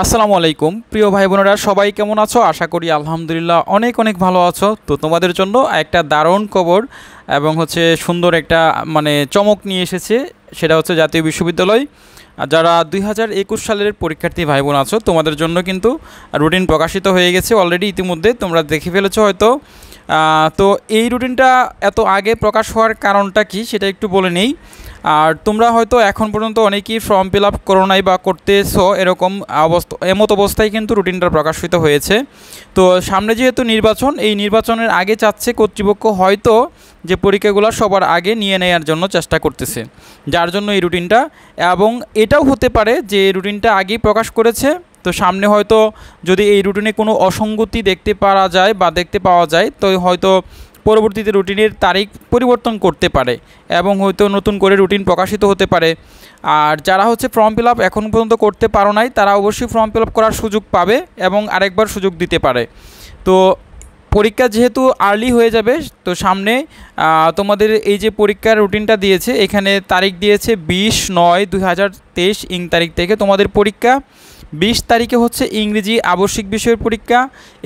আসসালামু আলাইকুম প্রিয় ভাই বোনেরা সবাই কেমন আছো আশা করি আলহামদুলিল্লাহ অনেক অনেক ভালো আছো তো তোমাদের জন্য একটা দারুণ খবর এবং হচ্ছে সুন্দর একটা মানে চমক নিয়ে এসেছে সেটা হচ্ছে জাতীয় বিশ্ববিদ্যালয় যারা দুই সালের পরীক্ষার্থী ভাই বোন আছো তোমাদের জন্য কিন্তু রুটিন প্রকাশিত হয়ে গেছে অলরেডি ইতিমধ্যে তোমরা দেখে ফেলেছো হয়তো তো এই রুটিনটা এত আগে প্রকাশ হওয়ার কারণটা কি সেটা একটু বলে নেই আর তোমরা হয়তো এখন পর্যন্ত অনেকেই ফর্ম ফিল আপ করো নাই বা এসো এরকম অবস্থা এমত অবস্থায় কিন্তু রুটিনটা প্রকাশিত হয়েছে তো সামনে যেহেতু নির্বাচন এই নির্বাচনের আগে চাচ্ছে কর্তৃপক্ষ হয়তো যে পরীক্ষাগুলো সবার আগে নিয়ে নেওয়ার জন্য চেষ্টা করতেছে যার জন্য এই রুটিনটা এবং এটাও হতে পারে যে রুটিনটা আগেই প্রকাশ করেছে তো সামনে হয়তো যদি এই রুটিনে কোনো অসঙ্গতি দেখতে পারা যায় বা দেখতে পাওয়া যায় তো হয়তো পরবর্তীতে রুটিনের তারিখ পরিবর্তন করতে পারে এবং হয়তো নতুন করে রুটিন প্রকাশিত হতে পারে আর যারা হচ্ছে ফর্ম ফিল এখন পর্যন্ত করতে পারো নাই তারা অবশ্যই ফর্ম ফিল করার সুযোগ পাবে এবং আরেকবার সুযোগ দিতে পারে তো পরীক্ষা যেহেতু আর্লি হয়ে যাবে তো সামনে তোমাদের এই যে পরীক্ষার রুটিনটা দিয়েছে এখানে তারিখ দিয়েছে বিশ নয় দুই হাজার তেইশ ইং তারিখ থেকে তোমাদের পরীক্ষা বিশ তারিখে হচ্ছে ইংরেজি আবশ্যিক বিষয়ের পরীক্ষা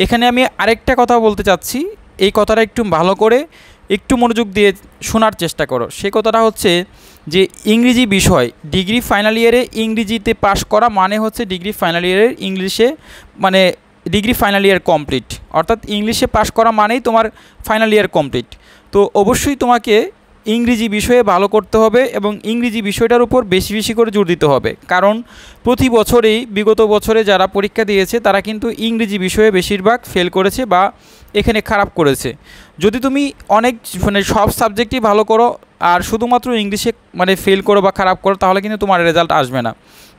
এখানে আমি আরেকটা কথা বলতে চাচ্ছি এই কথাটা একটু ভালো করে একটু মনোযোগ দিয়ে শোনার চেষ্টা করো সে কথাটা হচ্ছে যে ইংরেজি বিষয় ডিগ্রি ফাইনাল ইয়ারে ইংরেজিতে পাশ করা মানে হচ্ছে ডিগ্রি ফাইনাল ইয়ারের ইংলিশে মানে ডিগ্রি ফাইনাল ইয়ার কমপ্লিট অর্থাৎ ইংলিশে পাশ করা মানেই তোমার ফাইনাল ইয়ার কমপ্লিট তো অবশ্যই তোমাকে ইংরেজি বিষয়ে ভালো করতে হবে এবং ইংরেজি বিষয়টার উপর বেশি বেশি করে জোর দিতে হবে কারণ প্রতি বছরেই বিগত বছরে যারা পরীক্ষা দিয়েছে তারা কিন্তু ইংরেজি বিষয়ে বেশিরভাগ ফেল করেছে বা এখানে খারাপ করেছে যদি তুমি অনেক মানে সব সাবজেক্টই ভালো করো আর শুধুমাত্র ইংলিশে মানে ফেল করো বা খারাপ করো তাহলে কিন্তু তোমার রেজাল্ট আসবে না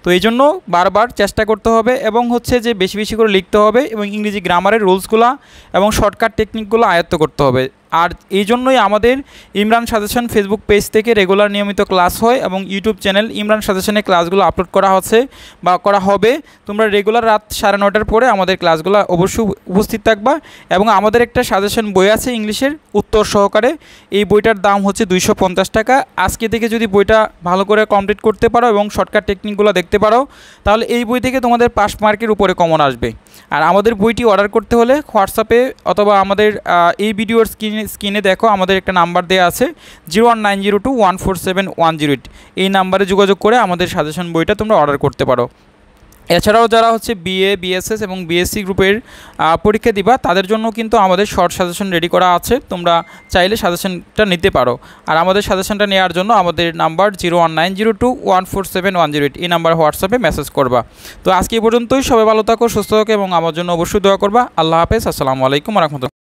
তো এই জন্য বারবার চেষ্টা করতে হবে এবং হচ্ছে যে বেশি বেশি করে লিখতে হবে এবং ইংরেজি গ্রামারের রুলসগুলো এবং শর্টকাট টেকনিকগুলো আয়ত্ত করতে হবে আর এই জন্যই আমাদের ইমরান সাজেশন ফেসবুক পেজ থেকে রেগুলার নিয়মিত ক্লাস হয় এবং ইউটিউব চ্যানেল ইমরান সাজেশনে ক্লাসগুলো আপলোড করা হচ্ছে বা করা হবে তোমরা রেগুলার রাত সাড়ে নটার পরে আমাদের ক্লাসগুলো অবশ্যই উপস্থিত থাকবা এবং আমাদের একটা সাজেশন বই আছে ইংলিশের উত্তর সহকারে এই বইটার দাম হচ্ছে দুইশো টাকা আজকে থেকে যদি বইটা ভালো করে কমপ্লিট করতে পারো এবং শর্টকাট টেকনিকগুলো দেখতে পারো তাহলে এই বই থেকে তোমাদের পাস মার্কের উপরে কমন আসবে আর আমাদের বইটি অর্ডার করতে হলে হোয়াটসঅ্যাপে অথবা আমাদের এই ভিডিওর স্ক্রিন স্ক্রিনে দেখো আমাদের একটা নাম্বার দেওয়া আছে zero one nine zero two one four seven one zero eight এই নাম্বারে যোগাযোগ করে আমাদের সাজেশন বইটা তোমরা অর্ডার করতে পারো এছাড়াও যারা হচ্ছে বিএ বিএসএস এবং বিএসসি গ্রুপের পরীক্ষা দিবা তাদের জন্য কিন্তু আমাদের শর্ট সাজেশন রেডি করা আছে তোমরা চাইলে সাজেশনটা নিতে পারো আর আমাদের সাজেশনটা নেওয়ার জন্য আমাদের number zero one nine zero two one four seven one zero eight এই নাম্বার হোয়াটসঅ্যাপে মেসেজ করবা তো আজকে এই পর্যন্তই সবাই ভালো থাকো সুস্থ থাকো এবং আমার জন্য অবশ্যই দোয়া করবা আল্লাহ হাফেজ আসসালামু আলাইকুম রহমতুল্লাহ